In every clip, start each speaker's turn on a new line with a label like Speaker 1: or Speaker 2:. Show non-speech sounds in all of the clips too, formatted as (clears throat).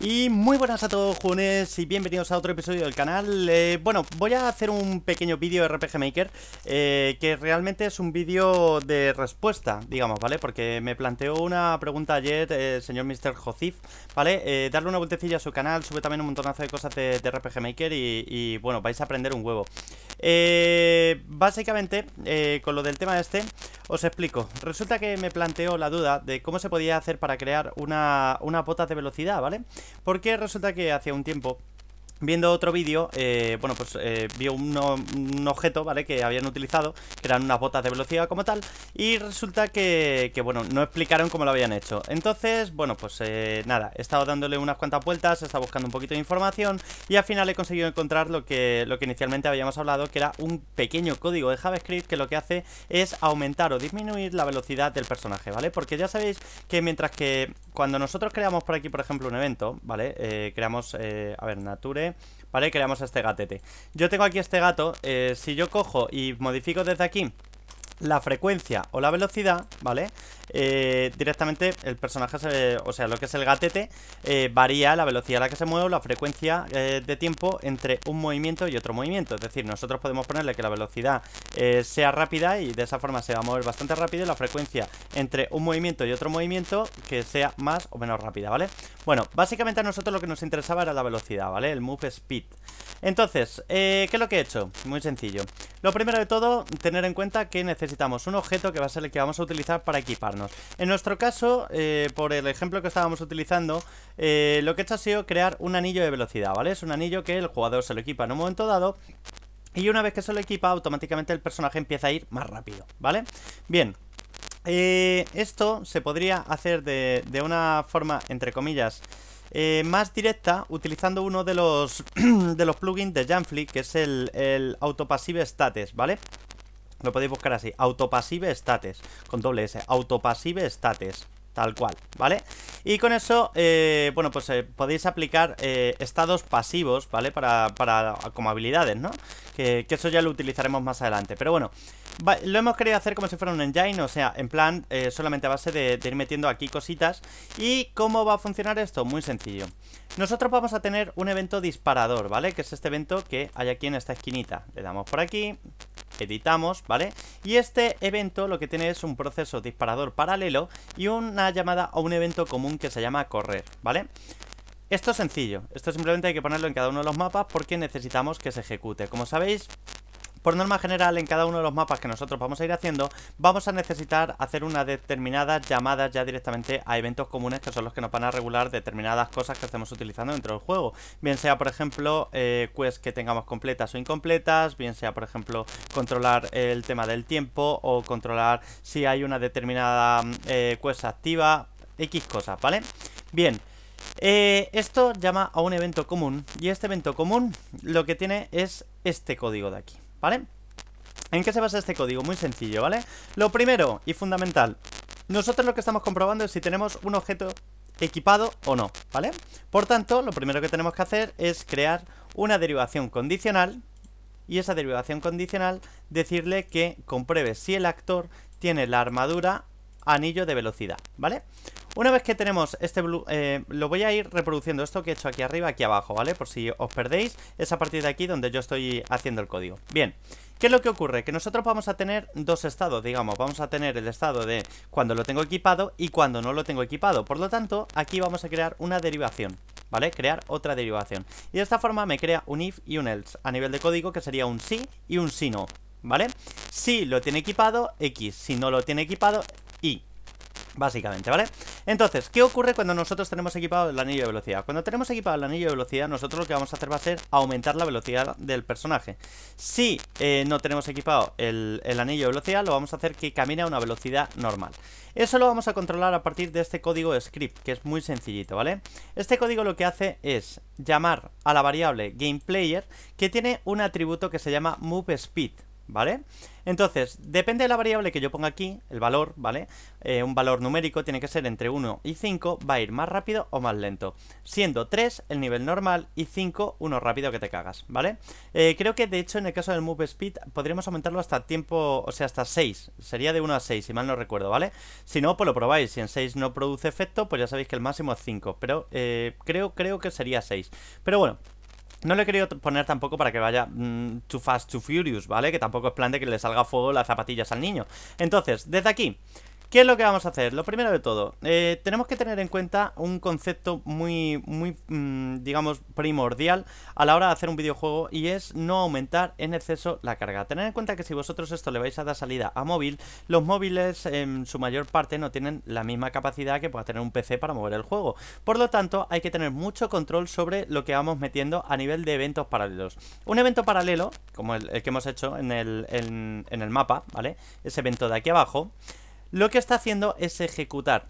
Speaker 1: Y muy buenas a todos Junes, y bienvenidos a otro episodio del canal eh, Bueno, voy a hacer un pequeño vídeo de RPG Maker eh, Que realmente es un vídeo de respuesta, digamos, ¿vale? Porque me planteó una pregunta ayer el eh, señor Mr. Josif ¿vale? darle una vueltecilla a su canal, sube también un montonazo de cosas de, RPG Maker y, y, bueno, vais a aprender un huevo Básicamente, con lo del tema este os explico. Resulta que me planteó la duda de cómo se podía hacer para crear una, una bota de velocidad, ¿vale? Porque resulta que hace un tiempo viendo otro vídeo, eh, bueno, pues eh, vio un, objeto, ¿vale? Que habían utilizado, que eran unas botas de velocidad como tal, y resulta que, que bueno, no explicaron cómo lo habían hecho. Entonces, bueno, pues eh, nada, he estado dándole unas cuantas vueltas, he estado buscando un poquito de información, y al final he conseguido encontrar lo que, lo que inicialmente habíamos hablado, que era un pequeño código de JavaScript que lo que hace es aumentar o disminuir la velocidad del personaje, ¿vale? Porque ya sabéis que mientras que cuando nosotros creamos por aquí, por ejemplo, un evento, ¿vale? Eh, creamos, eh, a ver, Nature, ¿vale? Creamos este gatete. Yo tengo aquí este gato, eh, si yo cojo y modifico desde aquí la frecuencia o la velocidad, ¿vale? Eh, directamente el personaje, o sea, lo que es el gatete, eh, varía la velocidad a la que se mueve o la frecuencia eh, de tiempo entre un movimiento y otro movimiento. Es decir, nosotros podemos ponerle que la velocidad sea rápida y de esa forma se va a mover bastante rápido y la frecuencia entre un movimiento y otro movimiento que sea más o menos rápida, ¿vale? Bueno, básicamente a nosotros lo que nos interesaba era la velocidad, ¿vale? El move speed. Entonces, eh, ¿qué es lo que he hecho? Muy sencillo. Lo primero de todo, tener en cuenta que necesitamos un objeto que va a ser el que vamos a utilizar para equiparnos. En nuestro caso, eh, por el ejemplo que estábamos utilizando, eh, lo que he hecho ha sido crear un anillo de velocidad, ¿vale? Es un anillo que el jugador se lo equipa en un momento dado y una vez que se lo equipa, automáticamente el personaje empieza a ir más rápido, ¿vale? Bien, esto se podría hacer de, de, una forma, entre comillas, eh, más directa utilizando uno de los, (clears throat) de los plugins de Jamfly, que es el, el Autopassive Status, ¿vale? Lo podéis buscar así, Autopassive Status, con doble S, Autopassive Status tal cual, ¿vale? Y con eso, eh, bueno, pues eh, podéis aplicar eh, estados pasivos, ¿vale? Para, como habilidades, ¿no? Que, eso ya lo utilizaremos más adelante, pero bueno Lo hemos querido hacer como si fuera un engine, o sea, en plan solamente a base de, de ir metiendo aquí cositas ¿Y cómo va a funcionar esto? Muy sencillo Nosotros vamos a tener un evento disparador, ¿vale? Que es este evento que hay aquí en esta esquinita Le damos por aquí editamos, ¿vale? Y este evento lo que tiene es un proceso disparador paralelo y una llamada a un evento común que se llama correr, ¿vale? Esto es sencillo, esto simplemente hay que ponerlo en cada uno de los mapas porque necesitamos que se ejecute. Como sabéis, por norma general, en cada uno de los mapas que nosotros vamos a ir haciendo, vamos a necesitar hacer una determinada llamada ya directamente a eventos comunes, que son los que nos van a regular determinadas cosas que estemos utilizando dentro del juego. Bien sea, por ejemplo, eh, quests que tengamos completas o incompletas, bien sea, por ejemplo, controlar el tema del tiempo o controlar si hay una determinada mm, eh, quest activa, X cosas, ¿vale? Bien, eh, esto llama a un evento común y este evento común lo que tiene es este código de aquí. ¿vale? ¿En qué se basa este código? Muy sencillo, ¿vale? Lo primero y fundamental, nosotros lo que estamos comprobando es si tenemos un objeto equipado o no, ¿vale? Por tanto, lo primero que tenemos que hacer es crear una derivación condicional y esa derivación condicional decirle que compruebe si el actor tiene la armadura anillo de velocidad, ¿vale? Una vez que tenemos este blue, eh, lo voy a ir reproduciendo esto que he hecho aquí arriba, aquí abajo, ¿vale? Por si os perdéis, es a partir de aquí donde yo estoy haciendo el código. Bien, ¿Qué es lo que ocurre? Que nosotros vamos a tener dos estados, digamos, vamos a tener el estado de cuando lo tengo equipado y cuando no lo tengo equipado. Por lo tanto, aquí vamos a crear una derivación, ¿vale? Crear otra derivación. Y de esta forma me crea un if y un else a nivel de código que sería un sí y un si no, ¿vale? Si lo tiene equipado, X, si no lo tiene equipado, Y. Básicamente, ¿vale? Entonces, ¿qué ocurre cuando nosotros tenemos equipado el anillo de velocidad? Cuando tenemos equipado el anillo de velocidad, nosotros lo que vamos a hacer va a ser aumentar la velocidad del personaje. Si eh, no tenemos equipado el, el anillo de velocidad, lo vamos a hacer que camine a una velocidad normal. Eso lo vamos a controlar a partir de este código script, que es muy sencillito, ¿vale? Este código lo que hace es llamar a la variable GamePlayer, que tiene un atributo que se llama MoveSpeed, ¿vale? Entonces, depende de la variable que yo ponga aquí, el valor, ¿vale? Eh, un valor numérico tiene que ser entre 1 y 5, va a ir más rápido o más lento. Siendo 3 el nivel normal y 5 uno rápido que te cagas, ¿vale? Eh, creo que de hecho en el caso del move speed podríamos aumentarlo hasta tiempo, o sea, hasta 6. Sería de 1 a 6, si mal no recuerdo, ¿vale? Si no, pues lo probáis. Si en 6 no produce efecto, pues ya sabéis que el máximo es 5. Pero eh, creo, creo que sería 6. Pero bueno, no le he querido poner tampoco para que vaya mm, too fast, too furious, ¿vale? Que tampoco es plan de que le salga fuego las zapatillas al niño. Entonces, desde aquí, ¿Qué es lo que vamos a hacer? Lo primero de todo, eh, tenemos que tener en cuenta un concepto muy, muy, mm, digamos, primordial a la hora de hacer un videojuego y es no aumentar en exceso la carga. tener en cuenta que si vosotros esto le vais a dar salida a móvil, los móviles en su mayor parte no tienen la misma capacidad que pueda tener un PC para mover el juego. Por lo tanto, hay que tener mucho control sobre lo que vamos metiendo a nivel de eventos paralelos. Un evento paralelo, como el, que hemos hecho en el, en el mapa, ¿vale? Ese evento de aquí abajo lo que está haciendo es ejecutar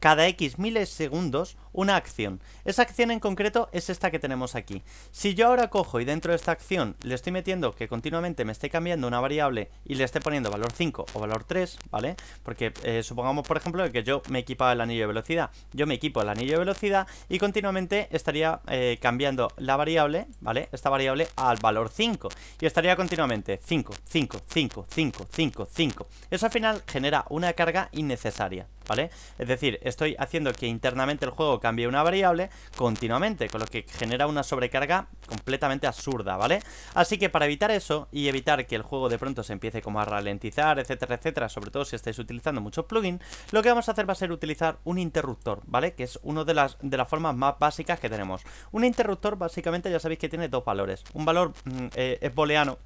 Speaker 1: cada X miles segundos una acción. Esa acción en concreto es esta que tenemos aquí. Si yo ahora cojo y dentro de esta acción le estoy metiendo que continuamente me esté cambiando una variable y le esté poniendo valor 5 o valor 3, ¿vale? Porque eh, supongamos, por ejemplo, que yo me equipaba el anillo de velocidad. Yo me equipo el anillo de velocidad y continuamente estaría eh, cambiando la variable, ¿vale? Esta variable al valor 5. Y estaría continuamente 5, 5, 5, 5, 5, 5. Eso al final genera una carga innecesaria, ¿vale? Es decir, estoy haciendo que internamente el juego cambie una variable continuamente, con lo que genera una sobrecarga completamente absurda, ¿vale? Así que para evitar eso y evitar que el juego de pronto se empiece como a ralentizar, etcétera, etcétera, sobre todo si estáis utilizando muchos plugins, lo que vamos a hacer va a ser utilizar un interruptor, ¿vale? Que es una de las, de las formas más básicas que tenemos. Un interruptor básicamente ya sabéis que tiene dos valores. Un valor mm, eh, es booleano.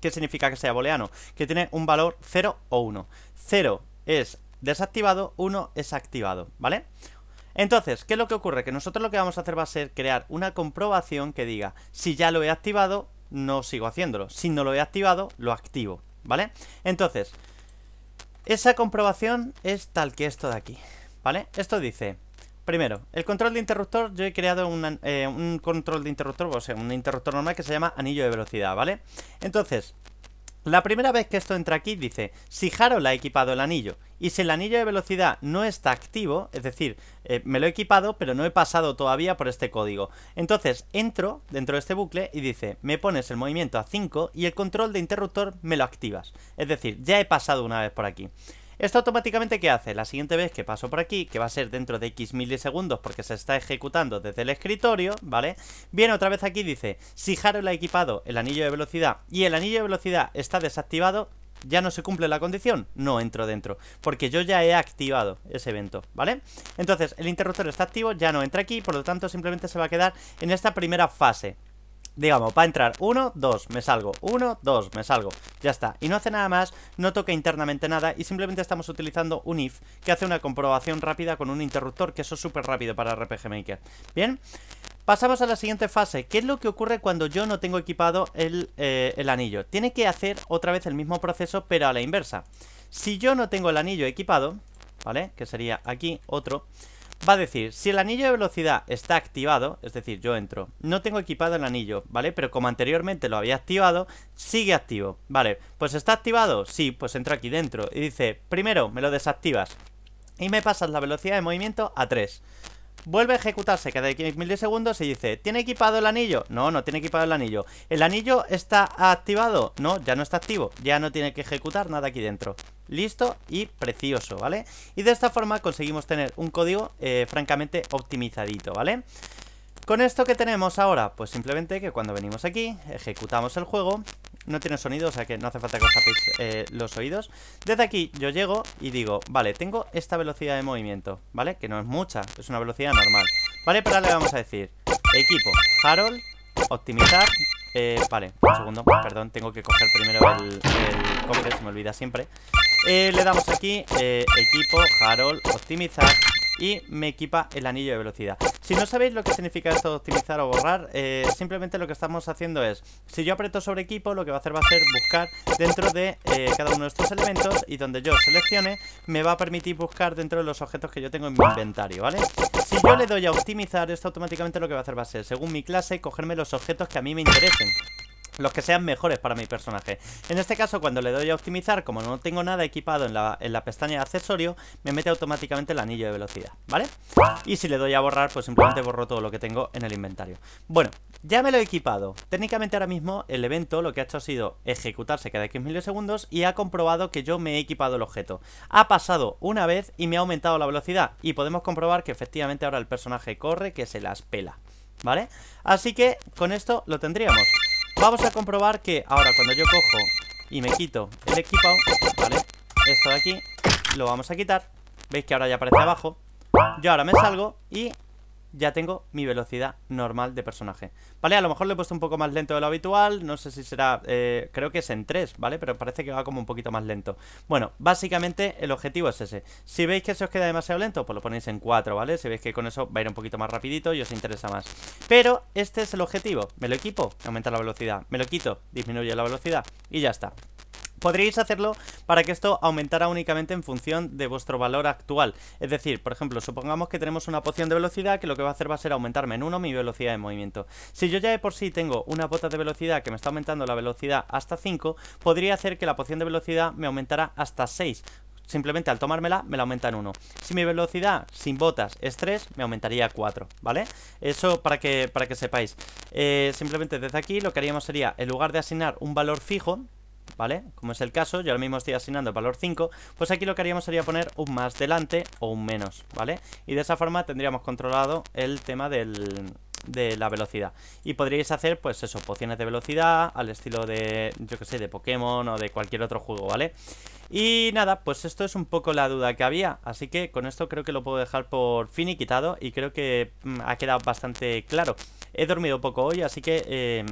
Speaker 1: ¿Qué significa que sea booleano? Que tiene un valor 0 o 1. 0 es desactivado, 1 es activado, ¿vale? Entonces, ¿qué es lo que ocurre? Que nosotros lo que vamos a hacer va a ser crear una comprobación que diga, si ya lo he activado, no sigo haciéndolo. Si no lo he activado, lo activo, ¿vale? Entonces, esa comprobación es tal que esto de aquí, ¿vale? Esto dice, Primero, el control de interruptor, yo he creado eh, un control de interruptor, o sea, un interruptor normal que se llama anillo de velocidad, ¿vale? Entonces, la primera vez que esto entra aquí dice, si Harold ha equipado el anillo y si el anillo de velocidad no está activo, es decir, eh, me lo he equipado pero no he pasado todavía por este código, entonces entro dentro de este bucle y dice, me pones el movimiento a 5 y el control de interruptor me lo activas, es decir, ya he pasado una vez por aquí. Esto automáticamente ¿qué hace? La siguiente vez que paso por aquí, que va a ser dentro de X milisegundos porque se está ejecutando desde el escritorio, ¿vale? Viene otra vez aquí dice, si Harold ha equipado el anillo de velocidad y el anillo de velocidad está desactivado, ya no se cumple la condición, no entro dentro, porque yo ya he activado ese evento, ¿vale? Entonces, el interruptor está activo, ya no entra aquí, por lo tanto simplemente se va a quedar en esta primera fase, digamos, para entrar 1, 2, me salgo, 1, 2, me salgo, ya está. Y no hace nada más, no toca internamente nada y simplemente estamos utilizando un if que hace una comprobación rápida con un interruptor, que eso es súper rápido para RPG Maker. Bien, pasamos a la siguiente fase. ¿Qué es lo que ocurre cuando yo no tengo equipado el, eh, el anillo? Tiene que hacer otra vez el mismo proceso, pero a la inversa. Si yo no tengo el anillo equipado, ¿vale? Que sería aquí otro va a decir, si el anillo de velocidad está activado, es decir, yo entro, no tengo equipado el anillo, ¿vale? Pero como anteriormente lo había activado, sigue activo, ¿vale? Pues está activado, sí, pues entro aquí dentro y dice, primero me lo desactivas y me pasas la velocidad de movimiento a 3. Vuelve a ejecutarse cada milisegundos y dice ¿Tiene equipado el anillo? No, no tiene equipado el anillo ¿El anillo está activado? No, ya no está activo Ya no tiene que ejecutar nada aquí dentro listo y precioso, ¿vale? Y de esta forma conseguimos tener un código eh, francamente optimizadito, ¿vale? Con esto que tenemos ahora, pues simplemente que cuando venimos aquí, ejecutamos el juego No tiene sonido, o sea que no hace falta que os tapéis eh, los oídos Desde aquí yo llego y digo, vale, tengo esta velocidad de movimiento, ¿vale? Que no es mucha, es una velocidad normal Vale, pero ahora le vamos a decir, equipo, Harold, optimizar eh, vale, un segundo, perdón, tengo que coger primero el, el se me olvida siempre. Eh, le damos aquí, eh, equipo, Harold, optimizar y me equipa el anillo de velocidad. Si no sabéis lo que significa esto de optimizar o borrar, eh, simplemente lo que estamos haciendo es, si yo aprieto sobre equipo, lo que va a hacer va a ser buscar dentro de cada uno de estos elementos y donde yo seleccione, me va a permitir buscar dentro de los objetos que yo tengo en mi inventario, ¿vale? Si yo le doy a optimizar, esto automáticamente lo que va a hacer va a ser, según mi clase, cogerme los objetos que a mí me interesen los que sean mejores para mi personaje. En este caso, cuando le doy a optimizar, como no tengo nada equipado en la, pestaña de accesorio, me mete automáticamente el anillo de velocidad, ¿vale? Y si le doy a borrar, pues simplemente borro todo lo que tengo en el inventario. Bueno, ya me lo he equipado. Técnicamente ahora mismo el evento lo que ha hecho ha sido ejecutarse cada X milisegundos y ha comprobado que yo me he equipado el objeto. Ha pasado una vez y me ha aumentado la velocidad y podemos comprobar que efectivamente ahora el personaje corre que se las pela. ¿Vale? Así que con esto lo tendríamos. Vamos a comprobar que ahora cuando yo cojo y me quito el equipo, ¿vale? Esto de aquí, lo vamos a quitar. ¿Veis que ahora ya aparece abajo? Yo ahora me salgo y ya tengo mi velocidad normal de personaje Vale, a lo mejor lo he puesto un poco más lento de lo habitual No sé si será, eh, creo que es en 3, ¿vale? Pero parece que va como un poquito más lento Bueno, básicamente el objetivo es ese Si veis que se os queda demasiado lento, pues lo ponéis en 4, ¿vale? Si veis que con eso va a ir un poquito más rapidito y os interesa más Pero este es el objetivo Me lo equipo, aumenta la velocidad Me lo quito, disminuye la velocidad Y ya está Podríais hacerlo para que esto aumentara únicamente en función de vuestro valor actual. Es decir, por ejemplo, supongamos que tenemos una poción de velocidad que lo que va a hacer va a ser aumentarme en 1 mi velocidad de movimiento. Si yo ya de por sí tengo una bota de velocidad que me está aumentando la velocidad hasta 5, podría hacer que la poción de velocidad me aumentara hasta 6. Simplemente al tomármela me la aumenta en 1 Si mi velocidad sin botas es 3 Me aumentaría a 4, ¿vale? Eso para que, para que sepáis eh, Simplemente desde aquí lo que haríamos sería En lugar de asignar un valor fijo ¿vale? Como es el caso, yo ahora mismo estoy asignando el valor 5, pues aquí lo que haríamos sería poner un más delante o un menos, ¿vale? Y de esa forma tendríamos controlado el tema de la velocidad y podríais hacer pues eso, pociones de velocidad al estilo de, yo que sé, de Pokémon o de cualquier otro juego, ¿vale? Y nada, pues esto es un poco la duda que había, así que con esto creo que lo puedo dejar por fin y quitado y creo que mm, ha quedado bastante claro. He dormido poco hoy, así que eh,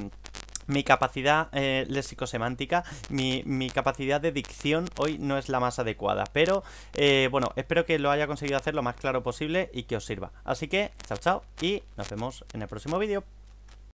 Speaker 1: mi capacidad eh, léxico-semántica, mi, capacidad de dicción hoy no es la más adecuada. Pero eh, bueno, espero que lo haya conseguido hacer lo más claro posible y que os sirva. Así que, chao chao y nos vemos en el próximo vídeo.